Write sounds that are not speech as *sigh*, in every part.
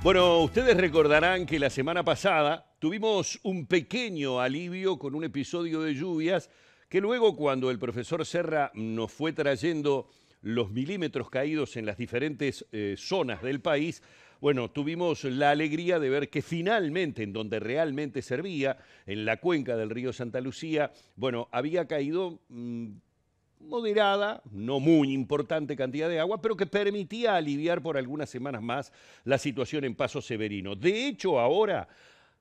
Bueno, ustedes recordarán que la semana pasada tuvimos un pequeño alivio con un episodio de lluvias que luego cuando el profesor Serra nos fue trayendo los milímetros caídos en las diferentes eh, zonas del país, bueno, tuvimos la alegría de ver que finalmente, en donde realmente servía, en la cuenca del río Santa Lucía, bueno, había caído mm, moderada, no muy importante cantidad de agua, pero que permitía aliviar por algunas semanas más la situación en Paso Severino. De hecho, ahora,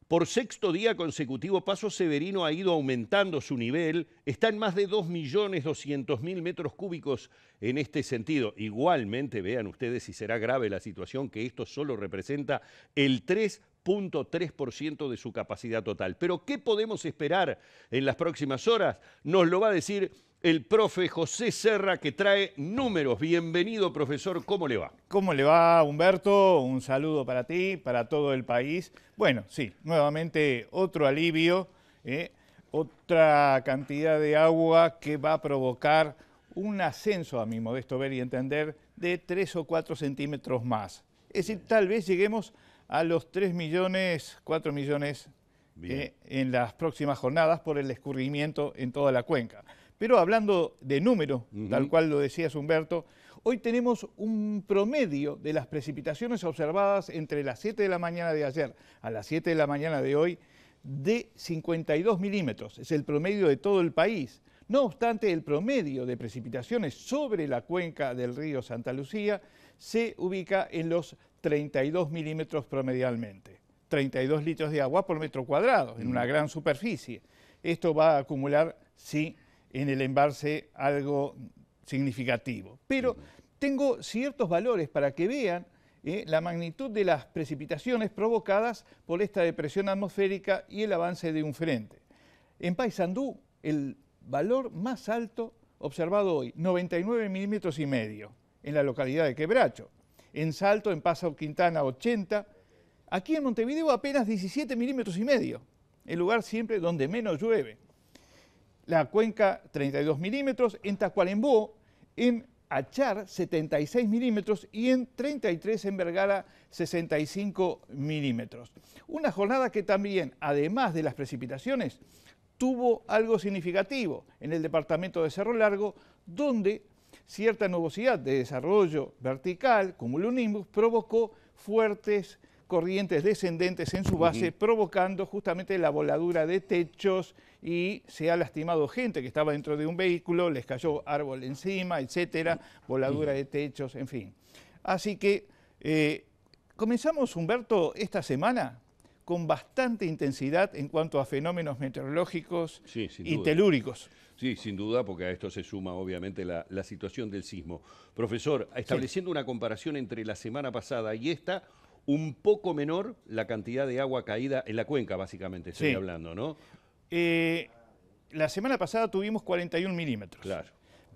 por sexto día consecutivo, Paso Severino ha ido aumentando su nivel, está en más de 2.200.000 metros cúbicos en este sentido. Igualmente, vean ustedes si será grave la situación, que esto solo representa el 3.3% de su capacidad total. Pero ¿qué podemos esperar en las próximas horas? Nos lo va a decir el profe José Serra que trae números. Bienvenido, profesor, ¿cómo le va? ¿Cómo le va, Humberto? Un saludo para ti, para todo el país. Bueno, sí, nuevamente otro alivio, ¿eh? otra cantidad de agua que va a provocar un ascenso, a mi modesto ver y entender, de 3 o 4 centímetros más. Es decir, tal vez lleguemos a los 3 millones, 4 millones ¿eh? en las próximas jornadas por el escurrimiento en toda la cuenca. Pero hablando de número, tal cual lo decías Humberto, hoy tenemos un promedio de las precipitaciones observadas entre las 7 de la mañana de ayer a las 7 de la mañana de hoy de 52 milímetros. Es el promedio de todo el país. No obstante, el promedio de precipitaciones sobre la cuenca del río Santa Lucía se ubica en los 32 milímetros promedialmente. 32 litros de agua por metro cuadrado en una gran superficie. Esto va a acumular, sí, en el embalse algo significativo. Pero tengo ciertos valores para que vean ¿eh? la magnitud de las precipitaciones provocadas por esta depresión atmosférica y el avance de un frente. En Paysandú, el valor más alto observado hoy, 99 milímetros y medio, en la localidad de Quebracho. En Salto, en Paso Quintana, 80. Aquí en Montevideo apenas 17 milímetros y medio, el lugar siempre donde menos llueve la cuenca 32 milímetros, en Tacualembó, en Achar 76 milímetros y en 33 en Vergara 65 milímetros. Una jornada que también, además de las precipitaciones, tuvo algo significativo en el departamento de Cerro Largo, donde cierta nubosidad de desarrollo vertical, como el cumulonimbus, provocó fuertes corrientes descendentes en su base, provocando justamente la voladura de techos y se ha lastimado gente que estaba dentro de un vehículo, les cayó árbol encima, etcétera, voladura de techos, en fin. Así que eh, comenzamos, Humberto, esta semana con bastante intensidad en cuanto a fenómenos meteorológicos y telúricos. Sí, sin duda, porque a esto se suma obviamente la, situación del sismo. Profesor, estableciendo una comparación entre la semana pasada y esta, un poco menor la cantidad de agua caída en la cuenca, básicamente, estoy hablando, ¿no? Eh, la semana pasada tuvimos 41 milímetros. Claro.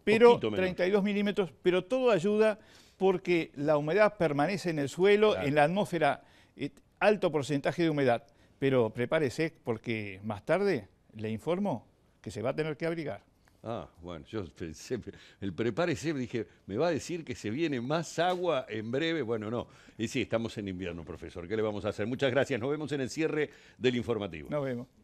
Pero 32 milímetros, pero todo ayuda porque la humedad permanece en el suelo, en la atmósfera, eh, alto porcentaje de humedad. Pero prepárese porque más tarde le informo que se va a tener que abrigar. Ah, bueno, yo *laughs* pensé, el prepárese, dije, me va a decir que se viene más agua en breve. Bueno, no. Y sí, estamos en invierno, profesor. ¿Qué le vamos a hacer? Muchas gracias. Nos vemos en el cierre del informativo. Nos vemos.